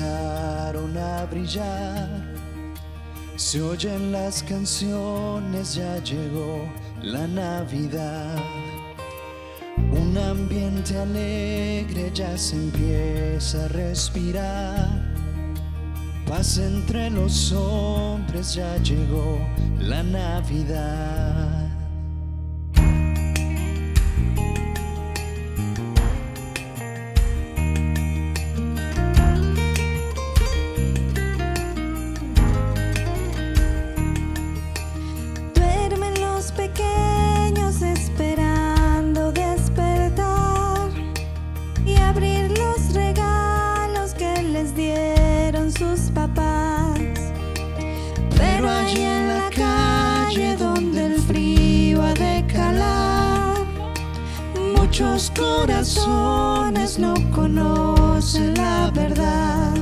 a brillar. Se oyen las canciones, ya llegó la Navidad. Un ambiente alegre ya se empieza a respirar. Paz entre los hombres, ya llegó la Navidad. Muchos corazones no conocen la verdad.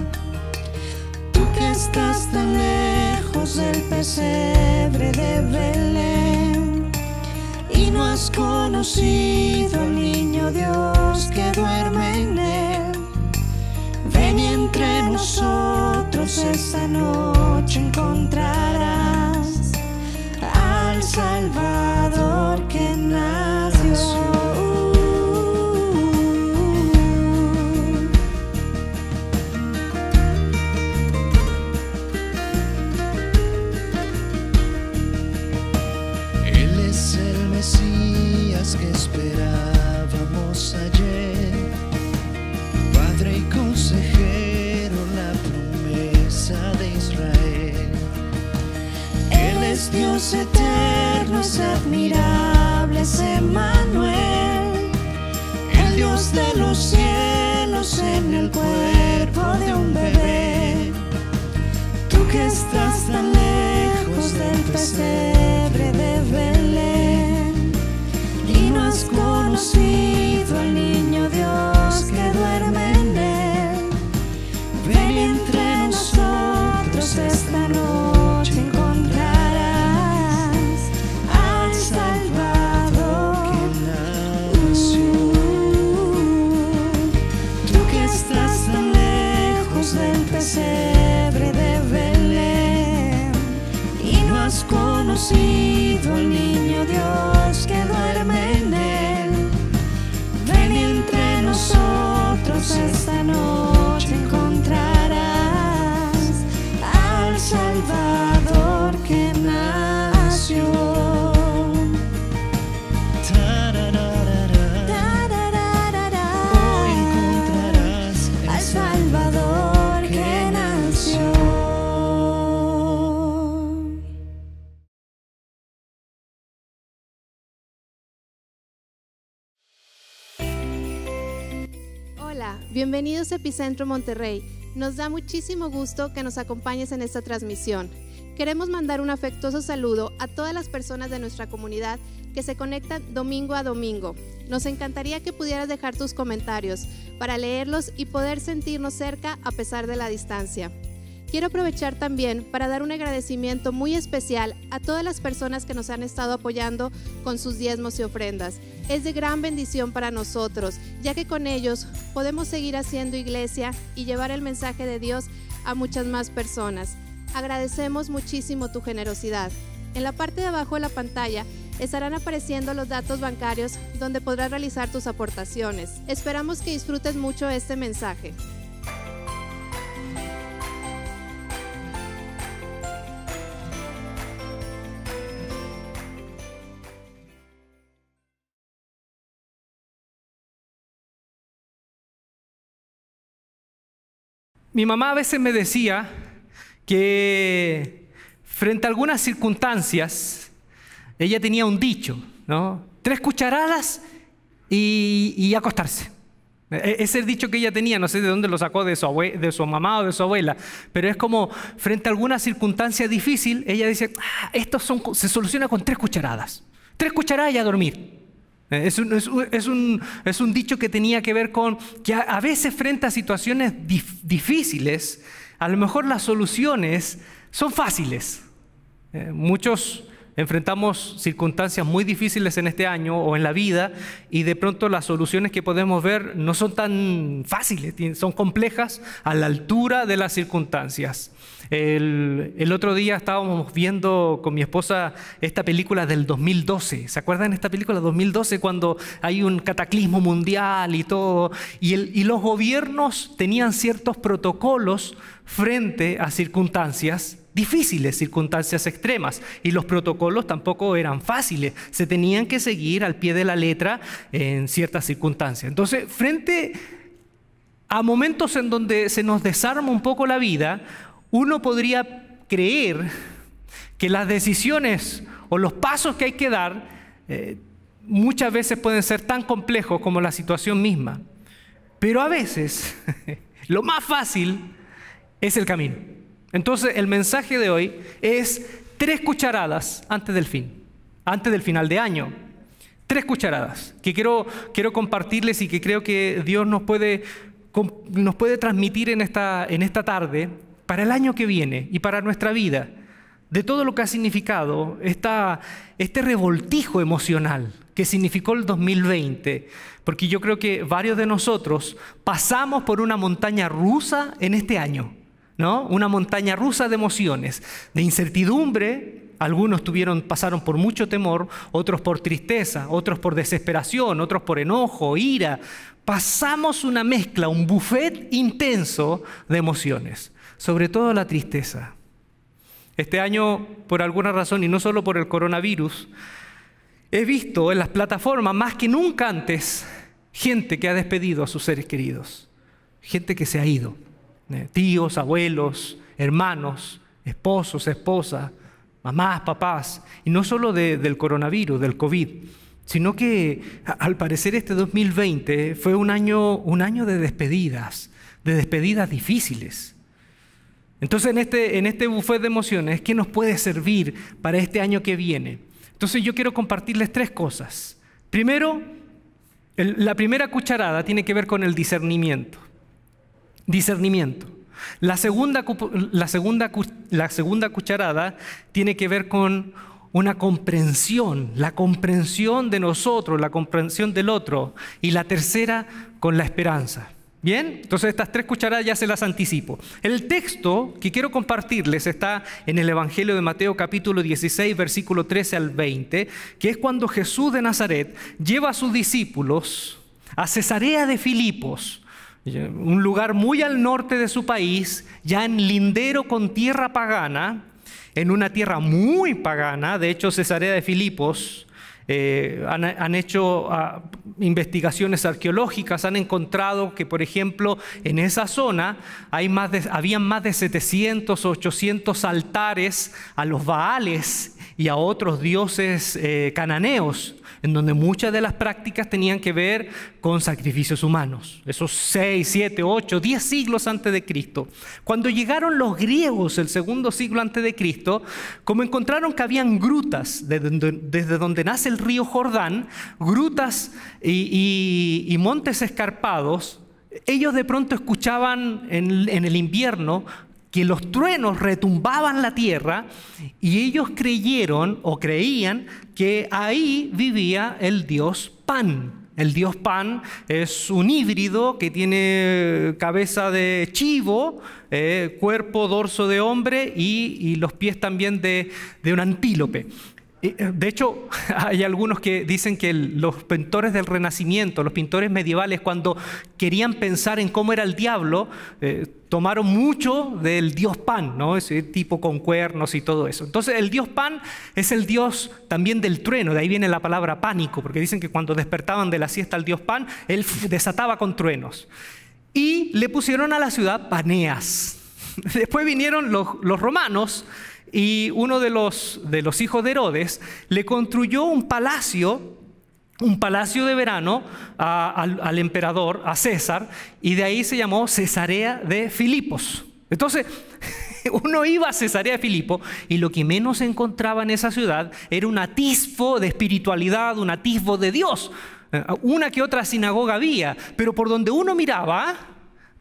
Tú que estás tan lejos del pesebre de Belén y no has conocido al niño Dios que duerme en él. Ven y entre nosotros esta noche encontrarás al Salvador. Admirables, admirable Emanuel, el Dios de los cielos en el cuerpo de un bebé. Tú que estás tan lejos del pesebre. Bienvenidos a Epicentro Monterrey. Nos da muchísimo gusto que nos acompañes en esta transmisión. Queremos mandar un afectuoso saludo a todas las personas de nuestra comunidad que se conectan domingo a domingo. Nos encantaría que pudieras dejar tus comentarios para leerlos y poder sentirnos cerca a pesar de la distancia. Quiero aprovechar también para dar un agradecimiento muy especial a todas las personas que nos han estado apoyando con sus diezmos y ofrendas. Es de gran bendición para nosotros, ya que con ellos podemos seguir haciendo iglesia y llevar el mensaje de Dios a muchas más personas. Agradecemos muchísimo tu generosidad. En la parte de abajo de la pantalla estarán apareciendo los datos bancarios donde podrás realizar tus aportaciones. Esperamos que disfrutes mucho este mensaje. Mi mamá a veces me decía que frente a algunas circunstancias, ella tenía un dicho, ¿no? Tres cucharadas y, acostarse. E-, es el dicho que ella tenía, no sé de dónde lo sacó de su, abue, de su mamá o de su abuela, pero es como frente a alguna circunstancia difícil, ella dice, ah, esto son, se soluciona con tres cucharadas. Tres cucharadas y a dormir. Es un, dicho que tenía que ver con que a, veces frente a situaciones difíciles, a lo mejor las soluciones son fáciles. Eh, muchos Enfrentamos circunstancias muy difíciles en este año o en la vida y de pronto las soluciones que podemos ver no son tan fáciles, son complejas a la altura de las circunstancias. El, otro día estábamos viendo con mi esposa esta película del 2012. ¿Se acuerdan esta película 2012 cuando hay un cataclismo mundial y todo? y los gobiernos tenían ciertos protocolos frente a circunstancias difíciles, circunstancias extremas. Y los protocolos tampoco eran fáciles, se tenían que seguir al pie de la letra en ciertas circunstancias. Entonces, frente a momentos en donde se nos desarma un poco la vida, uno podría creer que las decisiones o los pasos que hay que dar eh, muchas veces pueden ser tan complejos como la situación misma. Pero a veces, lo más fácil es el camino. Entonces el mensaje de hoy es tres cucharadas antes del fin, antes del final de año. Tres cucharadas que quiero, compartirles y que creo que Dios nos puede, transmitir en esta, tarde para el año que viene y para nuestra vida, de todo lo que ha significado este revoltijo emocional que significó el 2020, porque yo creo que varios de nosotros pasamos por una montaña rusa en este año. Una montaña rusa de emociones, de incertidumbre. Algunos tuvieron, pasaron por mucho temor, otros por tristeza, otros por desesperación, otros por enojo, ira. Pasamos una mezcla, un buffet intenso de emociones, sobre todo la tristeza. Este año, por alguna razón, y no solo por el coronavirus, he visto en las plataformas más que nunca antes gente que ha despedido a sus seres queridos, gente que se ha ido. ¿eh? tíos, abuelos, hermanos, esposos, esposas, mamás, papás, y no solo del coronavirus, del COVID, sino que al parecer este 2020 fue un año, un año de despedidas, de despedidas difíciles. Entonces en este, en este buffet de emociones, ¿qué nos puede servir para este año que viene? Entonces yo quiero compartirles tres cosas. Primero, la primera cucharada tiene que ver con el discernimiento discernimiento. La segunda, la, segunda, la segunda cucharada tiene que ver con una comprensión, la comprensión de nosotros, la comprensión del otro. Y la tercera, con la esperanza. Bien, entonces estas tres cucharadas ya se las anticipo. El texto que quiero compartirles está en el Evangelio de Mateo capítulo 16, versículo 13 al 20, que es cuando Jesús de Nazaret lleva a sus discípulos a Cesarea de Filipos un lugar muy al norte de su país, ya en lindero con tierra pagana, en una tierra muy pagana, de hecho Cesarea de Filipos, eh, han, hecho ah, investigaciones arqueológicas, han encontrado que, por ejemplo, en esa zona hay más de, habían más de 700 o 800 altares a los Baales y a otros dioses eh, cananeos en donde muchas de las prácticas tenían que ver con sacrificios humanos, esos seis, siete, ocho, diez siglos antes de Cristo. Cuando llegaron los griegos el segundo siglo antes de Cristo, como encontraron que habían grutas desde donde, nace el río Jordán, grutas y, montes escarpados, ellos de pronto escuchaban en, el invierno que los truenos retumbaban la tierra y ellos creyeron o creían que ahí vivía el dios Pan. El dios Pan es un híbrido que tiene cabeza de chivo, eh, cuerpo, dorso de hombre y, los pies también de, de un antílope. Eh, de hecho, hay algunos que dicen que los pintores del Renacimiento, los pintores medievales, cuando querían pensar en cómo era el diablo, eh, tomaron mucho del dios Pan, ¿no? Ese tipo con cuernos y todo eso. Entonces, el dios Pan es el dios también del trueno, de ahí viene la palabra pánico, porque dicen que cuando despertaban de la siesta al dios Pan, él desataba con truenos. Y le pusieron a la ciudad Paneas. Después vinieron los romanos y uno de los, hijos de Herodes le construyó un palacio un palacio de verano al, emperador, a César, y de ahí se llamó Cesarea de Filipos. Entonces, uno iba a Cesarea de Filipo y lo que menos encontraba en esa ciudad era un atisbo de espiritualidad, un atisbo de Dios. Eh, una que otra sinagoga había, pero por donde uno miraba,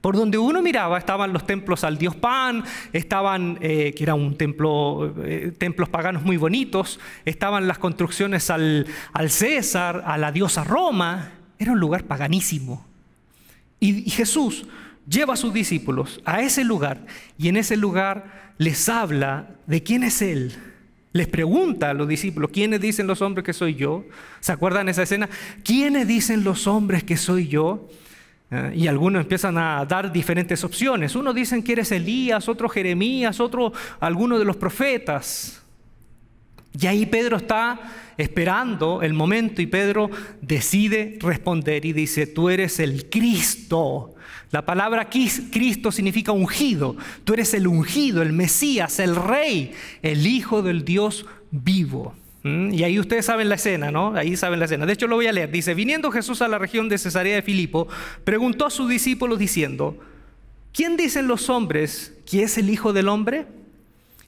por donde uno miraba estaban los templos al dios Pan, estaban, eh, que era un templo, eh, templos paganos muy bonitos, estaban las construcciones al, César, a la diosa Roma, era un lugar paganísimo. Y, y Jesús lleva a sus discípulos a ese lugar y en ese lugar les habla de quién es Él. Les pregunta a los discípulos, ¿quiénes dicen los hombres que soy yo? ¿Se acuerdan esa escena? ¿Quiénes dicen los hombres que soy yo? ¿Eh? y algunos empiezan a dar diferentes opciones. Uno dicen que eres Elías, otro Jeremías, otro alguno de los profetas. Y ahí Pedro está esperando el momento y Pedro decide responder y dice, tú eres el Cristo. La palabra Cristo significa ungido. Tú eres el ungido, el Mesías, el Rey, el Hijo del Dios vivo. Mm, y ahí ustedes saben la escena, ¿no? Ahí saben la escena. De hecho, lo voy a leer. Dice, viniendo Jesús a la región de Cesarea de Filipo, preguntó a sus discípulos diciendo, ¿quién dicen los hombres que es el Hijo del Hombre?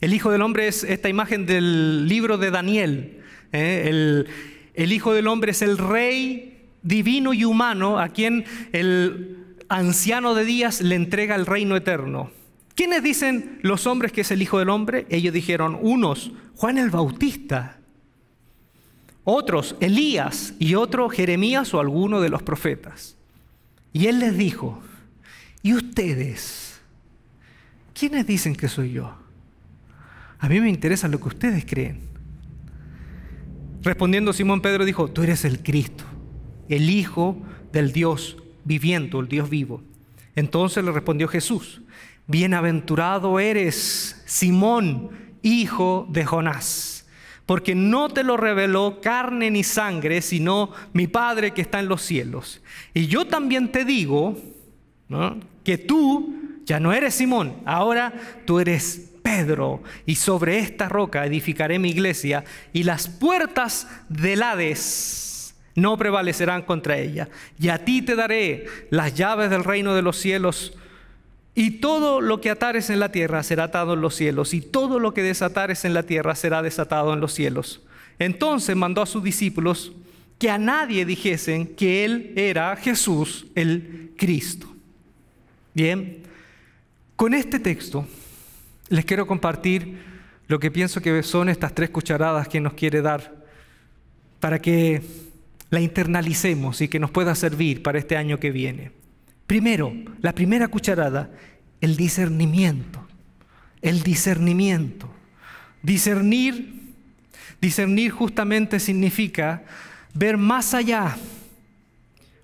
El Hijo del Hombre es esta imagen del libro de Daniel. ¿eh? El, el Hijo del Hombre es el Rey divino y humano a quien el anciano de días le entrega el reino eterno. ¿Quiénes dicen los hombres que es el Hijo del Hombre? Ellos dijeron, unos, Juan el Bautista otros, Elías y otro Jeremías o alguno de los profetas. Y él les dijo, ¿y ustedes? ¿Quiénes dicen que soy yo? A mí me interesa lo que ustedes creen. Respondiendo Simón Pedro dijo, tú eres el Cristo, el Hijo del Dios viviendo, el Dios vivo. Entonces le respondió Jesús, bienaventurado eres, Simón, hijo de Jonás porque no te lo reveló carne ni sangre, sino mi Padre que está en los cielos. Y yo también te digo que tú ya no eres Simón, ahora tú eres Pedro, y sobre esta roca edificaré mi iglesia, y las puertas del Hades no prevalecerán contra ella. Y a ti te daré las llaves del reino de los cielos. Y todo lo que atares en la tierra será atado en los cielos, y todo lo que desatares en la tierra será desatado en los cielos. Entonces mandó a sus discípulos que a nadie dijesen que él era Jesús el Cristo. Bien, con este texto les quiero compartir lo que pienso que son estas tres cucharadas que nos quiere dar para que la internalicemos y que nos pueda servir para este año que viene. Primero, la primera cucharada, el discernimiento. El discernimiento. Discernir, discernir justamente significa ver más allá,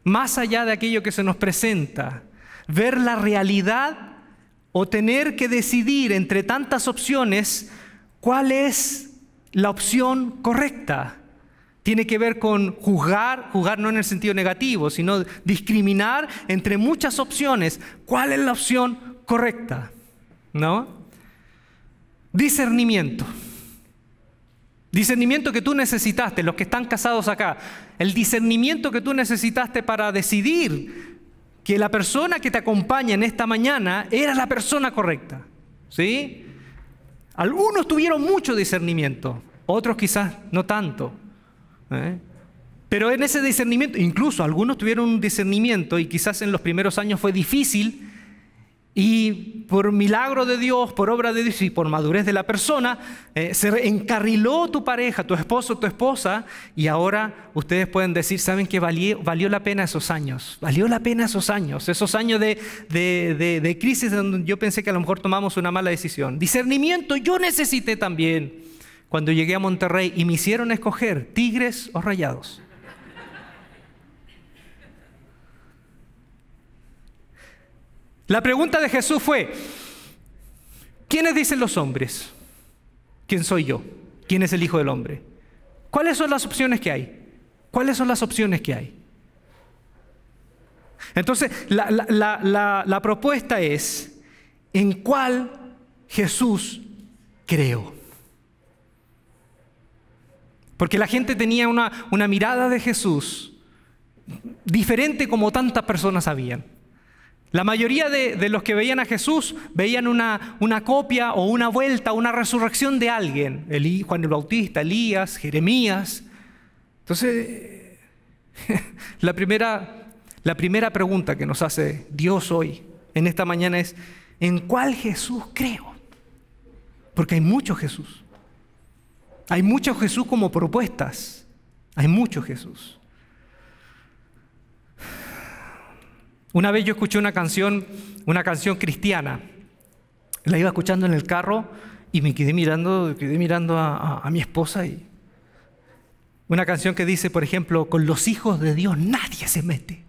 más allá de aquello que se nos presenta, ver la realidad o tener que decidir entre tantas opciones cuál es la opción correcta tiene que ver con juzgar, juzgar no en el sentido negativo, sino discriminar entre muchas opciones. ¿Cuál es la opción correcta? ¿No? Discernimiento. Discernimiento que tú necesitaste, los que están casados acá. El discernimiento que tú necesitaste para decidir que la persona que te acompaña en esta mañana era la persona correcta. ¿Sí? Algunos tuvieron mucho discernimiento, otros quizás no tanto. ¿Eh? Pero en ese discernimiento, incluso algunos tuvieron un discernimiento y quizás en los primeros años fue difícil y por milagro de Dios, por obra de Dios y por madurez de la persona, eh, se encarriló tu pareja, tu esposo, tu esposa y ahora ustedes pueden decir, saben que valió, valió la pena esos años, valió la pena esos años, esos años de, de crisis donde yo pensé que a lo mejor tomamos una mala decisión. Discernimiento yo necesité también cuando llegué a Monterrey y me hicieron escoger tigres o rayados. La pregunta de Jesús fue, ¿quiénes dicen los hombres? ¿Quién soy yo? ¿Quién es el Hijo del Hombre? ¿Cuáles son las opciones que hay? ¿Cuáles son las opciones que hay? Entonces, la, la propuesta es, ¿en cuál Jesús creo? Porque la gente tenía una, una mirada de Jesús diferente como tantas personas habían. La mayoría de, los que veían a Jesús veían una, una, copia o una vuelta, una resurrección de alguien. Elí, Juan el Bautista, Elías, Jeremías. Entonces, la primera, la primera pregunta que nos hace Dios hoy, en esta mañana, es, ¿en cuál Jesús creo? Porque hay muchos Jesús. Hay mucho Jesús como propuestas. Hay mucho Jesús. Una vez yo escuché una canción, una canción cristiana. La iba escuchando en el carro y me quedé mirando, quedé mirando a, mi esposa y una canción que dice, por ejemplo, con los hijos de Dios nadie se mete.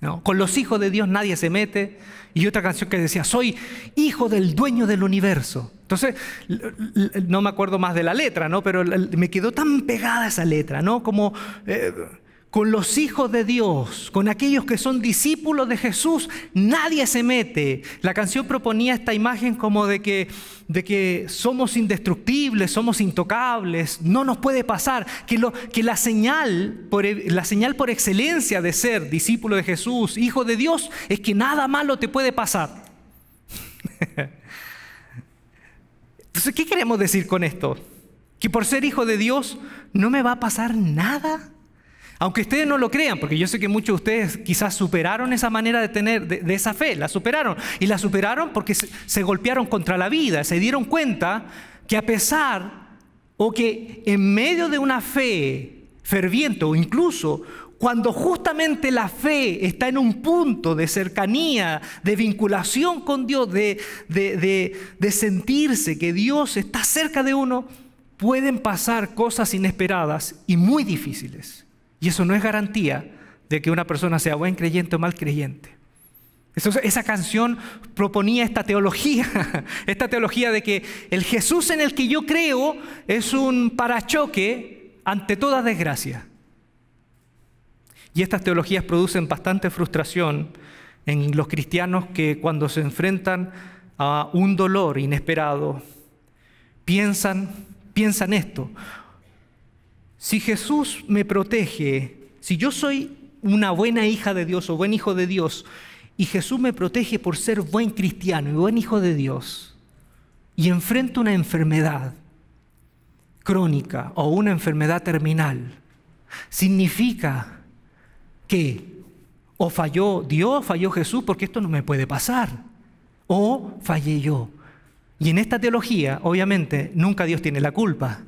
¿No? Con los hijos de Dios nadie se mete. Y otra canción que decía, soy hijo del dueño del universo. Entonces, no me acuerdo más de la letra, ¿no? Pero me quedó tan pegada esa letra, ¿no? Como eh, con los hijos de Dios, con aquellos que son discípulos de Jesús, nadie se mete. La canción proponía esta imagen como de que, de que somos indestructibles, somos intocables, no nos puede pasar. Que, lo, que la, señal por, e, la señal por excelencia de ser discípulo de Jesús, hijo de Dios, es que nada malo te puede pasar. Entonces, ¿qué queremos decir con esto? Que por ser hijo de Dios no me va a pasar nada. Aunque ustedes no lo crean, porque yo sé que muchos de ustedes quizás superaron esa manera de tener, de, esa fe, la superaron. Y la superaron porque se golpearon contra la vida, se dieron cuenta que a pesar o que en medio de una fe ferviente o incluso cuando justamente la fe está en un punto de cercanía, de vinculación con Dios, de, sentirse que Dios está cerca de uno, pueden pasar cosas inesperadas y muy difíciles. Y eso no es garantía de que una persona sea buen creyente o mal creyente. esa canción proponía esta teología, esta teología de que el Jesús en el que yo creo es un parachoque ante toda desgracia. Y estas teologías producen bastante frustración en los cristianos que cuando se enfrentan a un dolor inesperado, piensan, piensan esto. Si Jesús me protege, si yo soy una buena hija de Dios o buen hijo de Dios, y Jesús me protege por ser buen cristiano y buen hijo de Dios, y enfrento una enfermedad crónica o una enfermedad terminal, significa que o falló Dios, falló Jesús, porque esto no me puede pasar, o fallé yo. Y en esta teología, obviamente, nunca Dios tiene la culpa.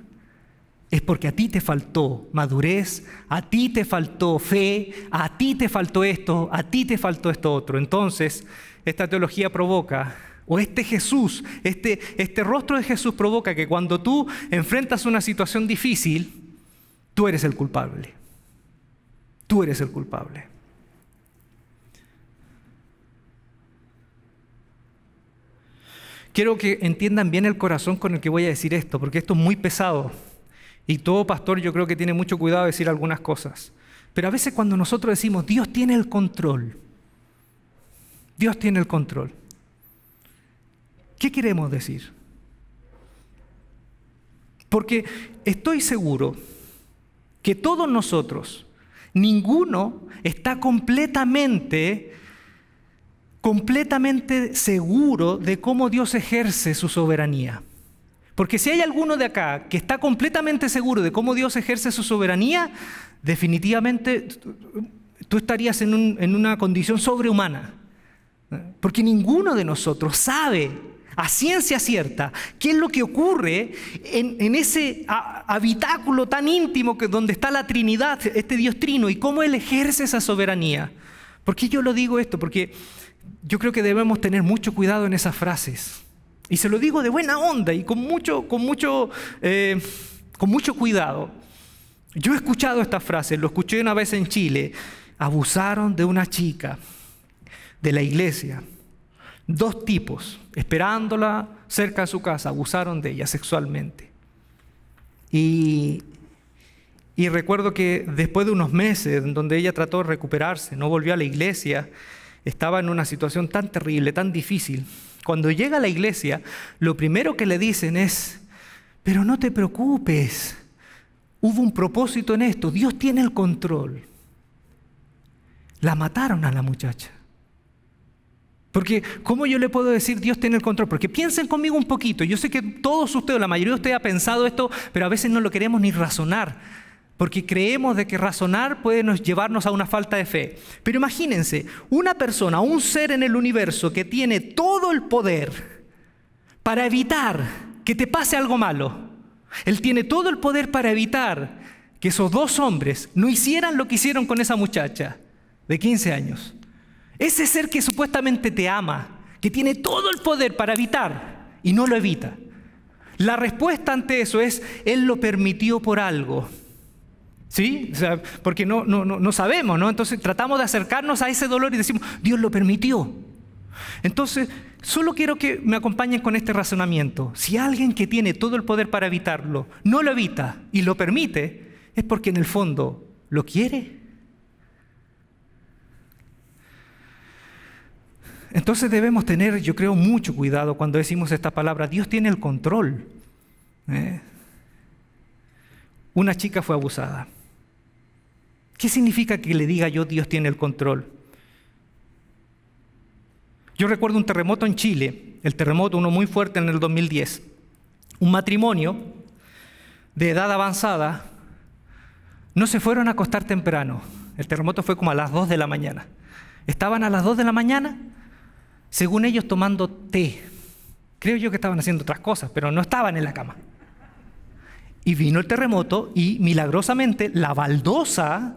Es porque a ti te faltó madurez, a ti te faltó fe, a ti te faltó esto, a ti te faltó esto otro. Entonces, esta teología provoca, o este Jesús, este, este rostro de Jesús provoca que cuando tú enfrentas una situación difícil, tú eres el culpable. Tú eres el culpable. Quiero que entiendan bien el corazón con el que voy a decir esto, porque esto es muy pesado. Y todo pastor yo creo que tiene mucho cuidado de decir algunas cosas. Pero a veces cuando nosotros decimos, Dios tiene el control, Dios tiene el control, ¿qué queremos decir? Porque estoy seguro que todos nosotros, Ninguno está completamente, completamente seguro de cómo Dios ejerce su soberanía. Porque si hay alguno de acá que está completamente seguro de cómo Dios ejerce su soberanía, definitivamente tú estarías en, en una condición sobrehumana. Porque ninguno de nosotros sabe a ciencia cierta qué es lo que ocurre en, ese habitáculo tan íntimo que, donde está la Trinidad, este Dios trino, y cómo Él ejerce esa soberanía. ¿Por qué yo lo digo esto? Porque yo creo que debemos tener mucho cuidado en esas frases. Y se lo digo de buena onda y con mucho, con mucho, eh, con mucho cuidado. Yo he escuchado estas frases, lo escuché una vez en Chile. Abusaron de una chica de la iglesia Dos tipos, esperándola cerca de su casa, abusaron de ella sexualmente. Y, recuerdo que después de unos meses, en donde ella trató de recuperarse, no volvió a la iglesia, estaba en una situación tan terrible, tan difícil. Cuando llega a la iglesia, lo primero que le dicen es, pero no te preocupes, hubo un propósito en esto, Dios tiene el control. La mataron a la muchacha. Porque ¿cómo yo le puedo decir Dios tiene el control? Porque piensen conmigo un poquito. Yo sé que todos ustedes, la mayoría de ustedes ha pensado esto, pero a veces no lo queremos ni razonar. Porque creemos de que razonar puede nos llevarnos a una falta de fe. Pero imagínense, una persona, un ser en el universo que tiene todo el poder para evitar que te pase algo malo. Él tiene todo el poder para evitar que esos dos hombres no hicieran lo que hicieron con esa muchacha de 15 años. Ese ser que supuestamente te ama, que tiene todo el poder para evitar y no lo evita. La respuesta ante eso es, Él lo permitió por algo. ¿Sí? O sea, porque no, no, sabemos, ¿no? Entonces tratamos de acercarnos a ese dolor y decimos, Dios lo permitió. Entonces, solo quiero que me acompañen con este razonamiento. Si alguien que tiene todo el poder para evitarlo no lo evita y lo permite, es porque en el fondo lo quiere Entonces debemos tener, yo creo, mucho cuidado cuando decimos esta palabra. Dios tiene el control. ¿eh? Una chica fue abusada. ¿Qué significa que le diga yo Dios tiene el control? Yo recuerdo un terremoto en Chile, el terremoto, uno muy fuerte en el 2010. Un matrimonio de edad avanzada no se fueron a acostar temprano. El terremoto fue como a las 2 de la mañana. Estaban a las 2 de la mañana según ellos tomando té. Creo yo que estaban haciendo otras cosas, pero no estaban en la cama. Y vino el terremoto y milagrosamente la baldosa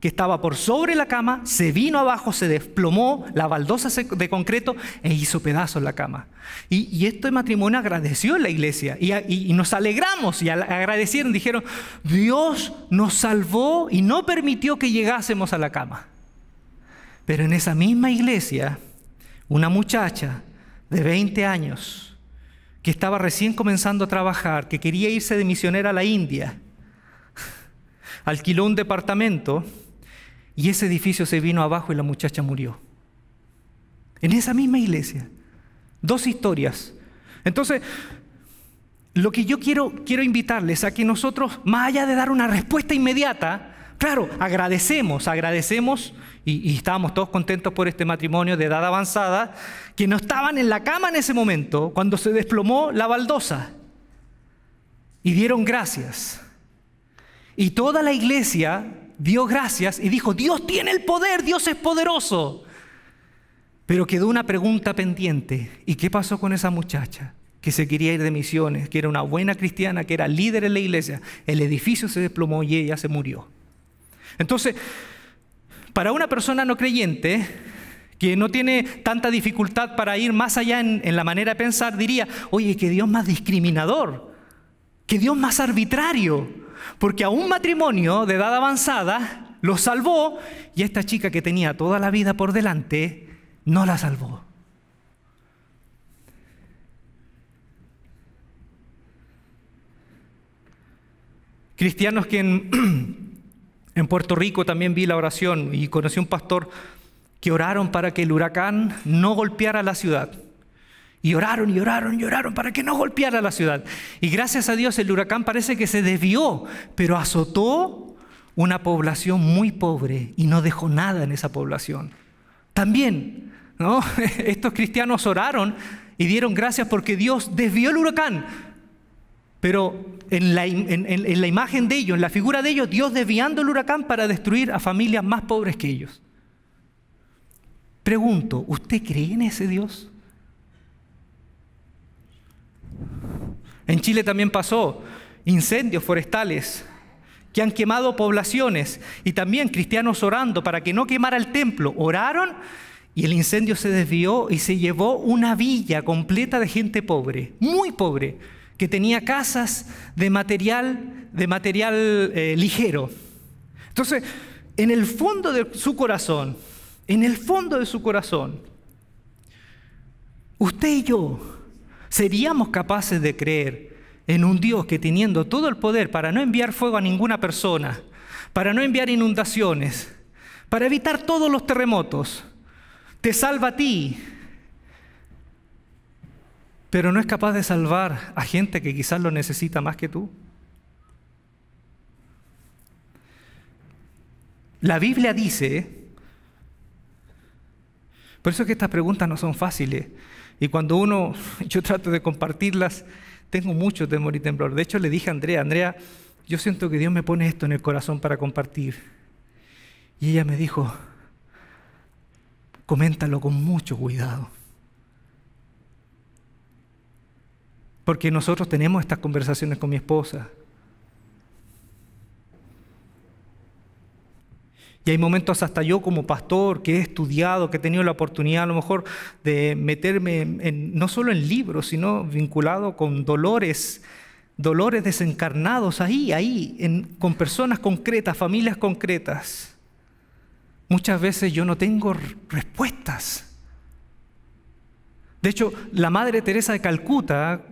que estaba por sobre la cama se vino abajo, se desplomó, la baldosa de concreto e hizo pedazos la cama. Y, esto este matrimonio agradeció la iglesia y, nos alegramos y agradecieron, dijeron, Dios nos salvó y no permitió que llegásemos a la cama. Pero en esa misma iglesia una muchacha de 20 años que estaba recién comenzando a trabajar, que quería irse de misionera a la India, alquiló un departamento y ese edificio se vino abajo y la muchacha murió. En esa misma iglesia. Dos historias. Entonces, lo que yo quiero, quiero invitarles a que nosotros, más allá de dar una respuesta inmediata, Claro, agradecemos, agradecemos y, estábamos todos contentos por este matrimonio de edad avanzada, que no estaban en la cama en ese momento cuando se desplomó la baldosa y dieron gracias. Y toda la iglesia dio gracias y dijo, Dios tiene el poder, Dios es poderoso. Pero quedó una pregunta pendiente. ¿Y qué pasó con esa muchacha? que se quería ir de misiones, que era una buena cristiana, que era líder en la iglesia. El edificio se desplomó y ella se murió. Entonces, para una persona no creyente, que no tiene tanta dificultad para ir más allá en, la manera de pensar, diría, oye, que Dios más discriminador, que Dios más arbitrario, porque a un matrimonio de edad avanzada lo salvó y a esta chica que tenía toda la vida por delante no la salvó. Cristianos que en En Puerto Rico también vi la oración y conocí un pastor que oraron para que el huracán no golpeara la ciudad. Y oraron y oraron y oraron para que no golpeara la ciudad. Y gracias a Dios el huracán parece que se desvió, pero azotó una población muy pobre y no dejó nada en esa población. También, ¿no? Estos cristianos oraron y dieron gracias porque Dios desvió el huracán, pero en la, imagen de ellos, en la figura de ellos, Dios desviando el huracán para destruir a familias más pobres que ellos. Pregunto, ¿usted cree en ese Dios? En Chile también pasó incendios forestales que han quemado poblaciones y también cristianos orando para que no quemara el templo. Oraron y el incendio se desvió y se llevó una villa completa de gente pobre, muy pobre que tenía casas de material, de material eh, ligero. Entonces, en el fondo de su corazón, en el fondo de su corazón, usted y yo seríamos capaces de creer en un Dios que teniendo todo el poder para no enviar fuego a ninguna persona, para no enviar inundaciones, para evitar todos los terremotos, te salva a ti, pero no es capaz de salvar a gente que quizás lo necesita más que tú. La Biblia dice, por eso es que estas preguntas no son fáciles, y cuando uno, yo trato de compartirlas, tengo mucho temor y temblor. De hecho, le dije a Andrea, Andrea, yo siento que Dios me pone esto en el corazón para compartir. Y ella me dijo, coméntalo con mucho cuidado. Porque nosotros tenemos estas conversaciones con mi esposa. Y hay momentos hasta yo como pastor que he estudiado, que he tenido la oportunidad a lo mejor de meterme en, no solo en libros, sino vinculado con dolores, dolores desencarnados ahí, ahí, con personas concretas, familias concretas. Muchas veces yo no tengo respuestas. De hecho, la Madre Teresa de Calcuta,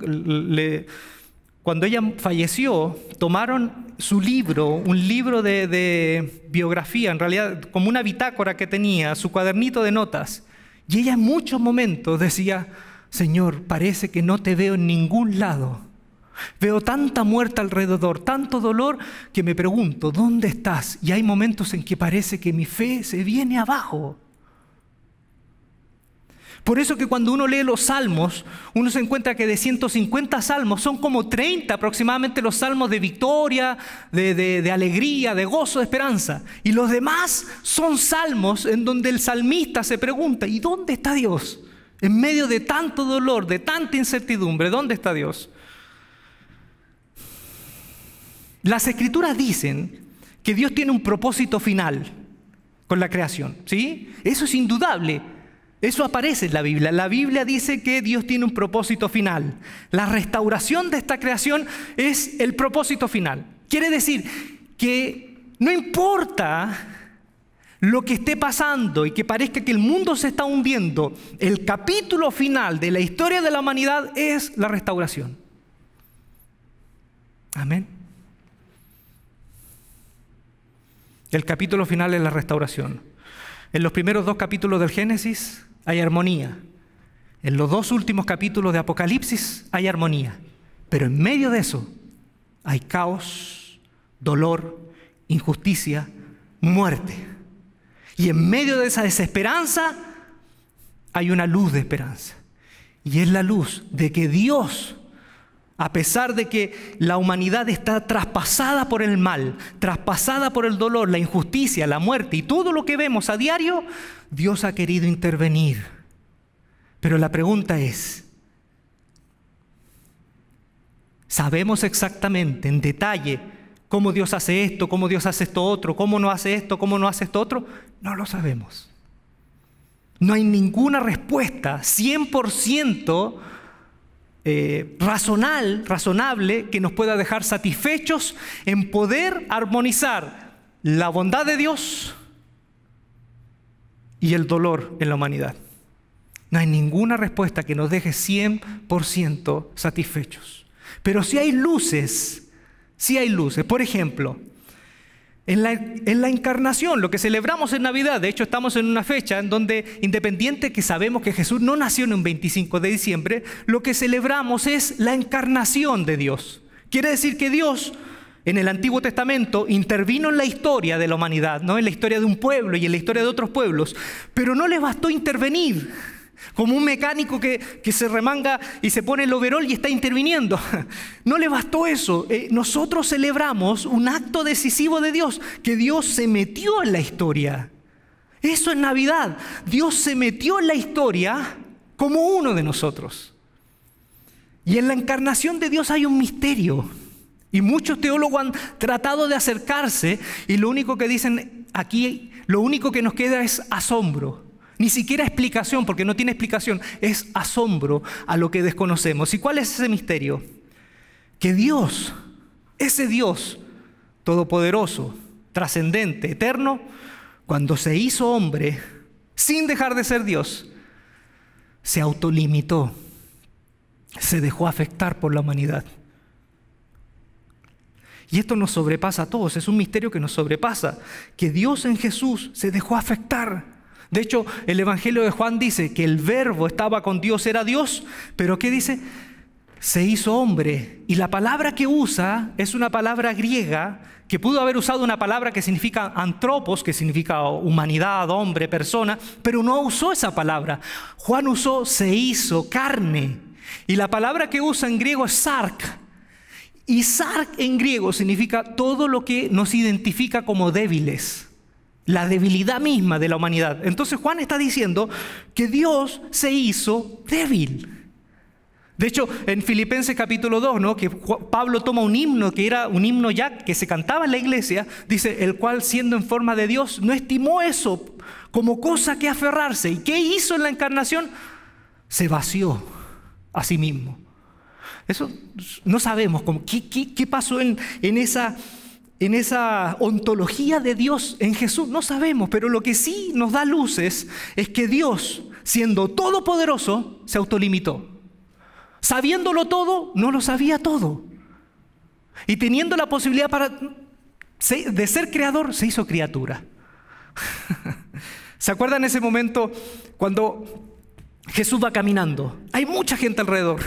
cuando ella falleció, tomaron su libro, un libro de, de, biografía, en realidad como una bitácora que tenía, su cuadernito de notas, y ella en muchos momentos decía, Señor, parece que no te veo en ningún lado. Veo tanta muerte alrededor, tanto dolor, que me pregunto, ¿dónde estás? Y hay momentos en que parece que mi fe se viene abajo. Por eso que cuando uno lee los salmos, uno se encuentra que de 150 salmos son como 30 aproximadamente los salmos de victoria, de, alegría, de gozo, de esperanza. Y los demás son salmos en donde el salmista se pregunta, ¿y dónde está Dios? En medio de tanto dolor, de tanta incertidumbre, ¿dónde está Dios? Las escrituras dicen que Dios tiene un propósito final con la creación, ¿sí? Eso es indudable. Eso aparece en la Biblia. La Biblia dice que Dios tiene un propósito final. La restauración de esta creación es el propósito final. Quiere decir que no importa lo que esté pasando y que parezca que el mundo se está hundiendo, el capítulo final de la historia de la humanidad es la restauración. Amén. El capítulo final es la restauración. En los primeros dos capítulos del Génesis, hay armonía. En los dos últimos capítulos de Apocalipsis hay armonía, pero en medio de eso hay caos, dolor, injusticia, muerte. Y en medio de esa desesperanza hay una luz de esperanza. Y es la luz de que Dios a pesar de que la humanidad está traspasada por el mal, traspasada por el dolor, la injusticia, la muerte y todo lo que vemos a diario, Dios ha querido intervenir. Pero la pregunta es, ¿sabemos exactamente en detalle cómo Dios hace esto, cómo Dios hace esto otro, cómo no hace esto, cómo no hace esto otro? No lo sabemos. No hay ninguna respuesta 100% eh, razonal, razonable que nos pueda dejar satisfechos en poder armonizar la bondad de Dios y el dolor en la humanidad. No hay ninguna respuesta que nos deje 100% satisfechos. Pero si hay luces, si hay luces. Por ejemplo, en la, encarnación, lo que celebramos en Navidad. De hecho, estamos en una fecha en donde, independiente que sabemos que Jesús no nació en un 25 de diciembre, lo que celebramos es la encarnación de Dios. Quiere decir que Dios en el Antiguo Testamento intervino en la historia de la humanidad, no en la historia de un pueblo y en la historia de otros pueblos, pero no le bastó intervenir como un mecánico que, se remanga y se pone el overol y está interviniendo. No le bastó eso. Eh, nosotros celebramos un acto decisivo de Dios, que Dios se metió en la historia. Eso es Navidad. Dios se metió en la historia como uno de nosotros. Y en la encarnación de Dios hay un misterio. Y muchos teólogos han tratado de acercarse y lo único que dicen aquí, lo único que nos queda es asombro. Ni siquiera explicación, porque no tiene explicación. Es asombro a lo que desconocemos. ¿Y cuál es ese misterio? Que Dios, ese Dios todopoderoso, trascendente, eterno, cuando se hizo hombre, sin dejar de ser Dios, se autolimitó, se dejó afectar por la humanidad. Y esto nos sobrepasa a todos, es un misterio que nos sobrepasa, que Dios en Jesús se dejó afectar de hecho, el Evangelio de Juan dice que el verbo estaba con Dios, era Dios, pero ¿qué dice? Se hizo hombre. Y la palabra que usa es una palabra griega que pudo haber usado una palabra que significa antropos, que significa humanidad, hombre, persona, pero no usó esa palabra. Juan usó se hizo carne. Y la palabra que usa en griego es sark. Y sark en griego significa todo lo que nos identifica como débiles la debilidad misma de la humanidad. Entonces Juan está diciendo que Dios se hizo débil. De hecho, en Filipenses capítulo 2, ¿no? que Pablo toma un himno que era un himno ya que se cantaba en la iglesia, dice, el cual siendo en forma de Dios no estimó eso como cosa que aferrarse. ¿Y qué hizo en la encarnación? Se vació a sí mismo. Eso no sabemos cómo, qué, qué, pasó en, en esa en esa ontología de Dios en Jesús? No sabemos, pero lo que sí nos da luces es que Dios, siendo todopoderoso, se autolimitó. Sabiéndolo todo, no lo sabía todo. Y teniendo la posibilidad de ser creador, se hizo criatura. ¿Se acuerdan ese momento cuando Jesús va caminando? Hay mucha gente alrededor.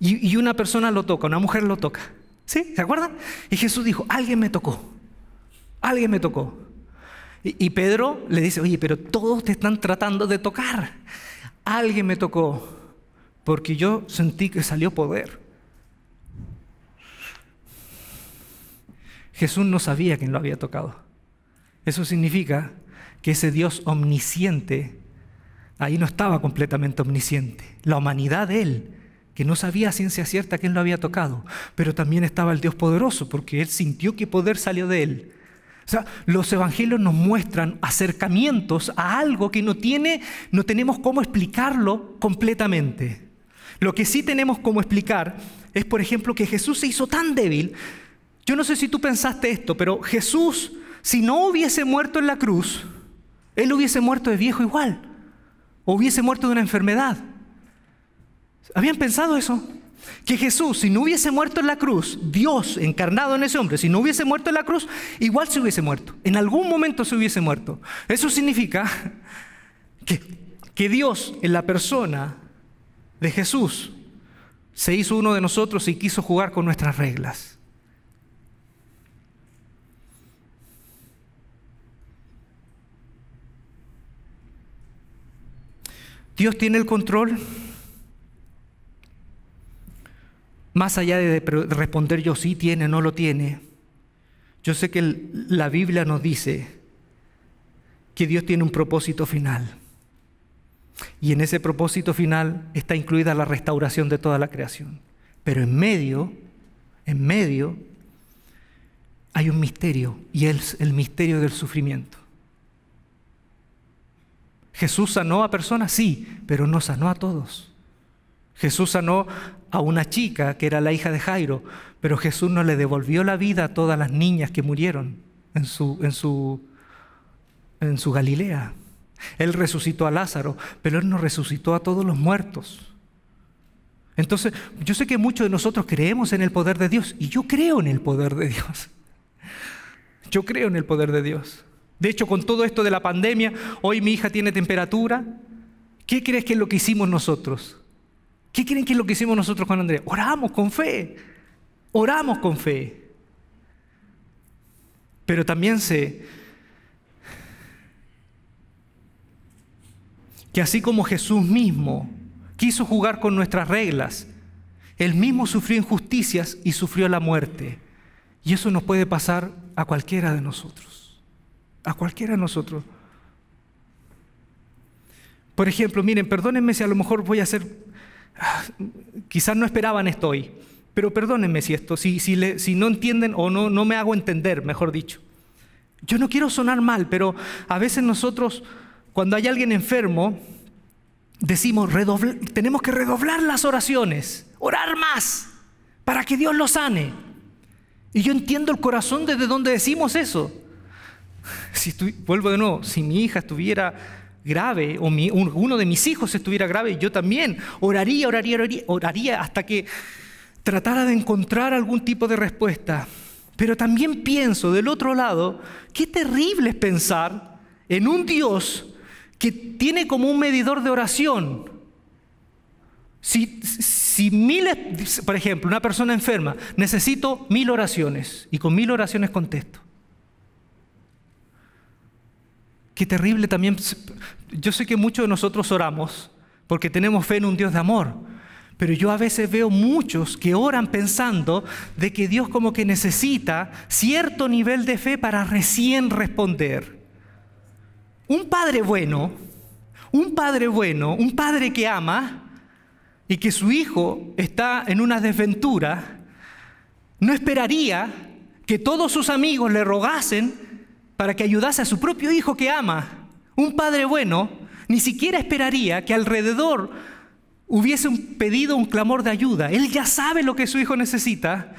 y una persona lo toca, una mujer lo toca. ¿Sí? ¿Se acuerdan? Y Jesús dijo, alguien me tocó, alguien me tocó. Y, Pedro le dice, oye, pero todos te están tratando de tocar. Alguien me tocó, porque yo sentí que salió poder. Jesús no sabía quién lo había tocado. Eso significa que ese Dios omnisciente, ahí no estaba completamente omnisciente. La humanidad de Él que no sabía ciencia cierta quién lo había tocado, pero también estaba el Dios poderoso, porque él sintió que poder salió de él. O sea, los evangelios nos muestran acercamientos a algo que no tiene, no tenemos cómo explicarlo completamente. Lo que sí tenemos cómo explicar es, por ejemplo, que Jesús se hizo tan débil. Yo no sé si tú pensaste esto, pero Jesús, si no hubiese muerto en la cruz, él hubiese muerto de viejo igual, o hubiese muerto de una enfermedad. Habían pensado eso. Que Jesús, si no hubiese muerto en la cruz, Dios encarnado en ese hombre, si no hubiese muerto en la cruz, igual se hubiese muerto. En algún momento se hubiese muerto. Eso significa que, que Dios en la persona de Jesús se hizo uno de nosotros y quiso jugar con nuestras reglas. Dios tiene el control. Más allá de responder yo sí tiene, no lo tiene. Yo sé que la Biblia nos dice que Dios tiene un propósito final. Y en ese propósito final está incluida la restauración de toda la creación. Pero en medio, en medio, hay un misterio y es el misterio del sufrimiento. Jesús sanó a personas, sí, pero no sanó a todos. Jesús sanó a una chica que era la hija de Jairo, pero Jesús no le devolvió la vida a todas las niñas que murieron en su, en su, en su Galilea. Él resucitó a Lázaro, pero él no resucitó a todos los muertos. Entonces, yo sé que muchos de nosotros creemos en el poder de Dios y yo creo en el poder de Dios. Yo creo en el poder de Dios. De hecho, con todo esto de la pandemia, hoy mi hija tiene temperatura. ¿Qué crees que es lo que hicimos nosotros? ¿Qué creen que es lo que hicimos nosotros con Andrés? Oramos con fe. Oramos con fe. Pero también sé que así como Jesús mismo quiso jugar con nuestras reglas, él mismo sufrió injusticias y sufrió la muerte. Y eso nos puede pasar a cualquiera de nosotros. A cualquiera de nosotros. Por ejemplo, miren, perdónenme si a lo mejor voy a hacer quizás no esperaban esto hoy, pero perdónenme si esto, si, si, no entienden o no, no me hago entender, mejor dicho. Yo no quiero sonar mal, pero a veces nosotros, cuando hay alguien enfermo, decimos, tenemos que redoblar las oraciones, orar más, para que Dios lo sane. Y yo entiendo el corazón desde donde decimos eso. Si vuelvo de nuevo, si mi hija estuviera grave o uno de mis hijos estuviera grave, yo también oraría, oraría, oraría, oraría hasta que tratara de encontrar algún tipo de respuesta. Pero también pienso del otro lado, qué terrible es pensar en un Dios que tiene como un medidor de oración. Si, si miles, por ejemplo, una persona enferma, necesito mil oraciones y con mil oraciones contesto. Qué terrible también. Yo sé que muchos de nosotros oramos porque tenemos fe en un Dios de amor, pero yo a veces veo muchos que oran pensando de que Dios como que necesita cierto nivel de fe para recién responder. Un padre bueno, un padre bueno, un padre que ama y que su hijo está en una desventura, no esperaría que todos sus amigos le rogasen para que ayudase a su propio hijo que ama, un padre bueno, ni siquiera esperaría que alrededor hubiese un pedido, un clamor de ayuda. Él ya sabe lo que su hijo necesita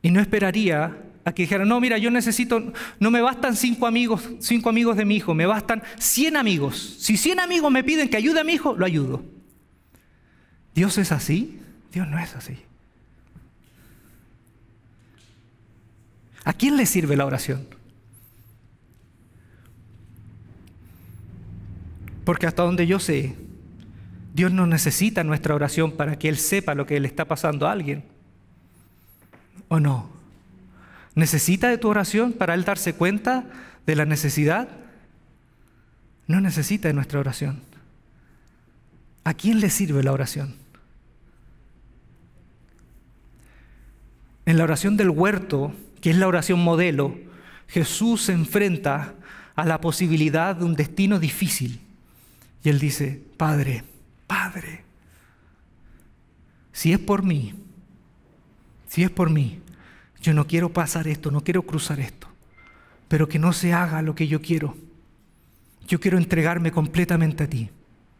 y no esperaría a que dijera, no, mira, yo necesito, no me bastan cinco amigos, cinco amigos de mi hijo, me bastan cien amigos. Si cien amigos me piden que ayude a mi hijo, lo ayudo. ¿Dios es así? Dios no es así. ¿A quién le sirve la oración? Porque hasta donde yo sé, Dios no necesita nuestra oración para que Él sepa lo que le está pasando a alguien. ¿O no? ¿Necesita de tu oración para Él darse cuenta de la necesidad? No necesita de nuestra oración. ¿A quién le sirve la oración? En la oración del huerto, que es la oración modelo, Jesús se enfrenta a la posibilidad de un destino difícil y él dice, Padre, Padre, si es por mí, si es por mí, yo no quiero pasar esto, no quiero cruzar esto, pero que no se haga lo que yo quiero. Yo quiero entregarme completamente a ti.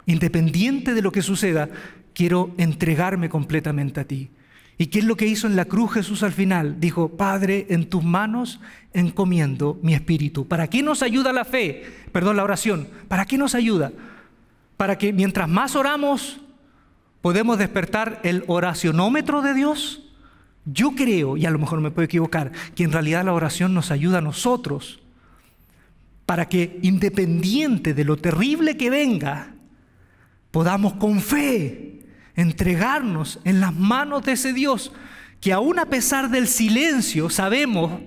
Independiente de lo que suceda, quiero entregarme completamente a ti. ¿Y qué es lo que hizo en la cruz Jesús al final? Dijo, Padre, en tus manos encomiendo mi espíritu. ¿Para qué nos ayuda la fe? Perdón, la oración. ¿Para qué nos ayuda? para que mientras más oramos, podemos despertar el oracionómetro de Dios? Yo creo, y a lo mejor me puedo equivocar, que en realidad la oración nos ayuda a nosotros para que independiente de lo terrible que venga, podamos con fe entregarnos en las manos de ese Dios, que aún a pesar del silencio sabemos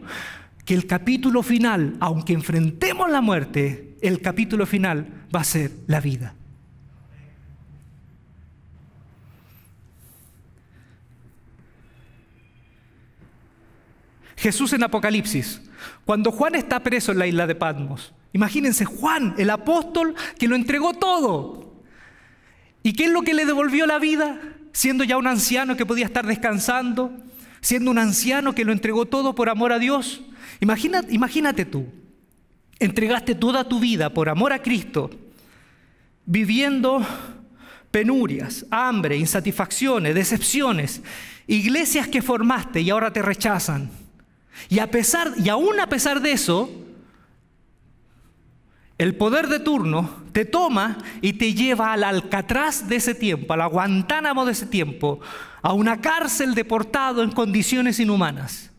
que el capítulo final, aunque enfrentemos la muerte, el capítulo final va a ser la vida. Jesús en Apocalipsis, cuando Juan está preso en la isla de Patmos. Imagínense, Juan, el apóstol que lo entregó todo. ¿Y qué es lo que le devolvió la vida? Siendo ya un anciano que podía estar descansando, siendo un anciano que lo entregó todo por amor a Dios. imagínate tú, entregaste toda tu vida por amor a Cristo, viviendo penurias, hambre, insatisfacciones, decepciones, iglesias que formaste y ahora te rechazan y a pesar, y aún a pesar de eso, el poder de turno te toma y te lleva al Alcatraz de ese tiempo, al aguantánamo de ese tiempo, a una cárcel deportado en condiciones inhumanas.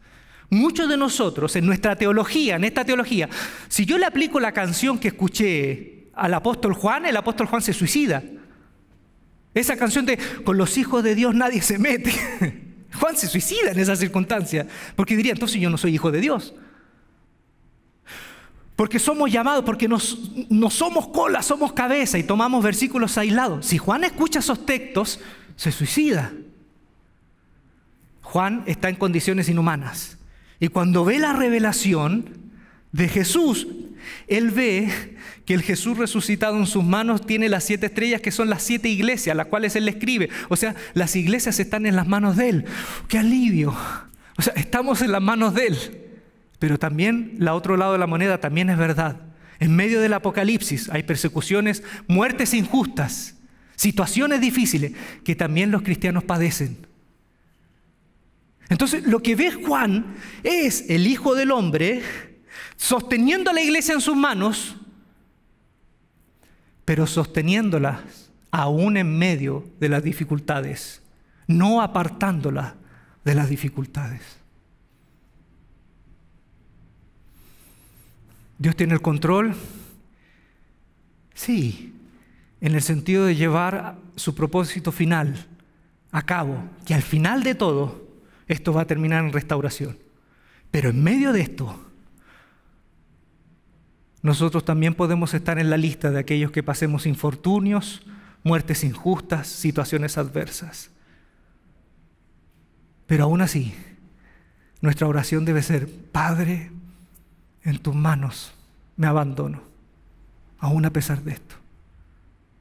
Muchos de nosotros, en nuestra teología, en esta teología, si yo le aplico la canción que escuché al apóstol Juan, el apóstol Juan se suicida. Esa canción de con los hijos de Dios nadie se mete. Juan se suicida en esa circunstancia, porque diría, entonces yo no soy hijo de Dios. Porque somos llamados, porque nos, no somos cola, somos cabeza y tomamos versículos aislados. Si Juan escucha esos textos, se suicida. Juan está en condiciones inhumanas. Y cuando ve la revelación, de Jesús, él ve que el Jesús resucitado en sus manos tiene las siete estrellas, que son las siete iglesias, las cuales él escribe. O sea, las iglesias están en las manos de él. ¡Qué alivio! O sea, estamos en las manos de él. Pero también, la otro lado de la moneda, también es verdad. En medio del apocalipsis hay persecuciones, muertes injustas, situaciones difíciles que también los cristianos padecen. Entonces, lo que ve Juan es el Hijo del Hombre sosteniendo a la iglesia en sus manos, pero sosteniéndolas aún en medio de las dificultades, no apartándola de las dificultades. Dios tiene el control, sí, en el sentido de llevar su propósito final a cabo, que al final de todo esto va a terminar en restauración. Pero en medio de esto, nosotros también podemos estar en la lista de aquellos que pasemos infortunios, muertes injustas, situaciones adversas. Pero aún así, nuestra oración debe ser, Padre, en tus manos me abandono, aún a pesar de esto.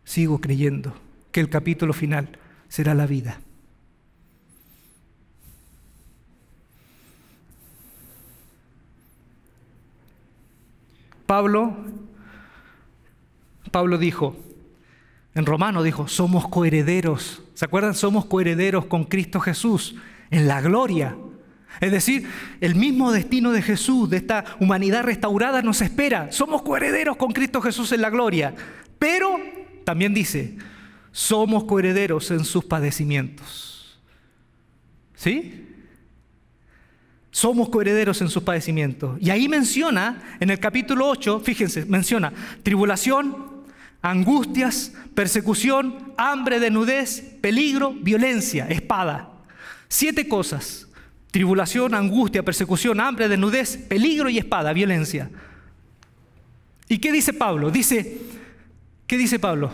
Sigo creyendo que el capítulo final será la vida. Pablo, Pablo dijo, en Romano dijo, somos coherederos. ¿Se acuerdan? Somos coherederos con Cristo Jesús en la gloria. Es decir, el mismo destino de Jesús, de esta humanidad restaurada, nos espera. Somos coherederos con Cristo Jesús en la gloria. Pero también dice, somos coherederos en sus padecimientos. ¿Sí? somos coherederos en sus padecimientos. Y ahí menciona, en el capítulo 8, fíjense, menciona tribulación, angustias, persecución, hambre, desnudez, peligro, violencia, espada. Siete cosas. Tribulación, angustia, persecución, hambre, desnudez, peligro y espada, violencia. ¿Y qué dice Pablo? Dice, ¿qué dice Pablo?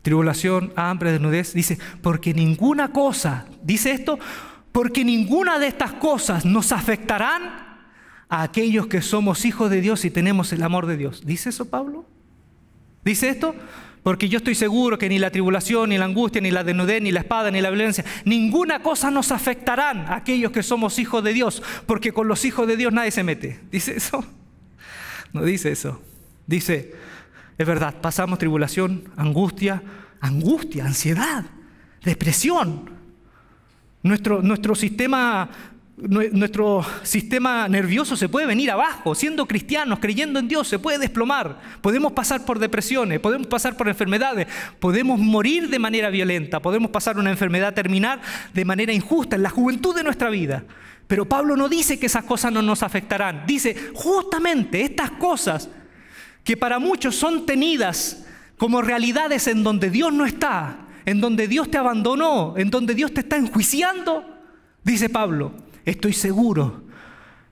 Tribulación, hambre, desnudez. Dice, porque ninguna cosa, dice esto, porque ninguna de estas cosas nos afectarán a aquellos que somos hijos de Dios y tenemos el amor de Dios. ¿Dice eso Pablo? ¿Dice esto? Porque yo estoy seguro que ni la tribulación, ni la angustia, ni la desnudez, ni la espada, ni la violencia, ninguna cosa nos afectarán a aquellos que somos hijos de Dios, porque con los hijos de Dios nadie se mete. ¿Dice eso? No dice eso. Dice, es verdad, pasamos tribulación, angustia, angustia, ansiedad, depresión, nuestro, sistema, nuestro sistema nervioso se puede venir abajo. Siendo cristianos, creyendo en Dios, se puede desplomar. Podemos pasar por depresiones, podemos pasar por enfermedades, podemos morir de manera violenta, podemos pasar una enfermedad terminar de manera injusta en la juventud de nuestra vida. Pero Pablo no dice que esas cosas no nos afectarán. Dice justamente estas cosas que para muchos son tenidas como realidades en donde Dios no está, en donde Dios te abandonó, en donde Dios te está enjuiciando, dice Pablo, estoy seguro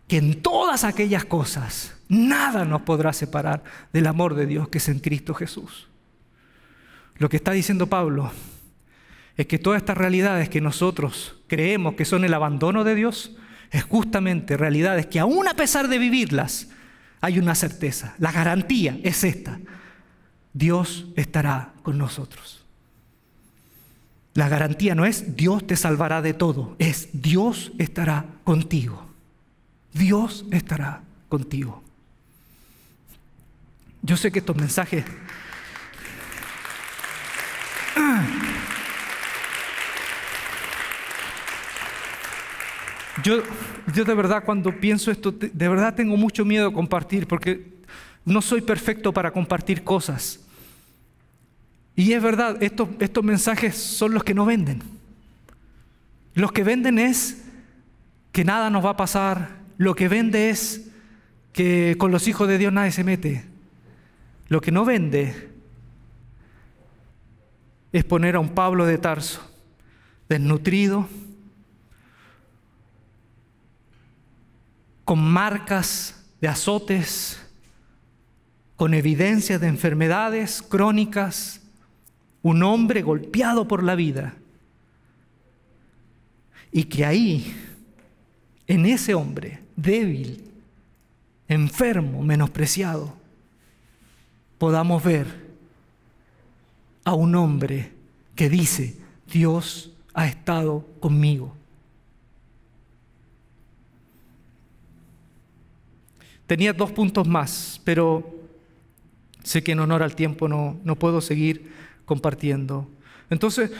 que en todas aquellas cosas nada nos podrá separar del amor de Dios que es en Cristo Jesús. Lo que está diciendo Pablo es que todas estas realidades que nosotros creemos que son el abandono de Dios, es justamente realidades que aún a pesar de vivirlas, hay una certeza. La garantía es esta. Dios estará con nosotros. La garantía no es Dios te salvará de todo, es Dios estará contigo. Dios estará contigo. Yo sé que estos mensajes... Yo, de verdad cuando pienso esto, de verdad tengo mucho miedo a compartir porque no soy perfecto para compartir cosas. Y es verdad, estos, estos mensajes son los que no venden. Los que venden es que nada nos va a pasar. Lo que vende es que con los hijos de Dios nadie se mete. Lo que no vende es poner a un Pablo de Tarso desnutrido, con marcas de azotes, con evidencias de enfermedades crónicas, un hombre golpeado por la vida. Y que ahí, en ese hombre débil, enfermo, menospreciado, podamos ver a un hombre que dice, Dios ha estado conmigo. Tenía dos puntos más, pero sé que en honor al tiempo no, no puedo seguir compartiendo. Entonces,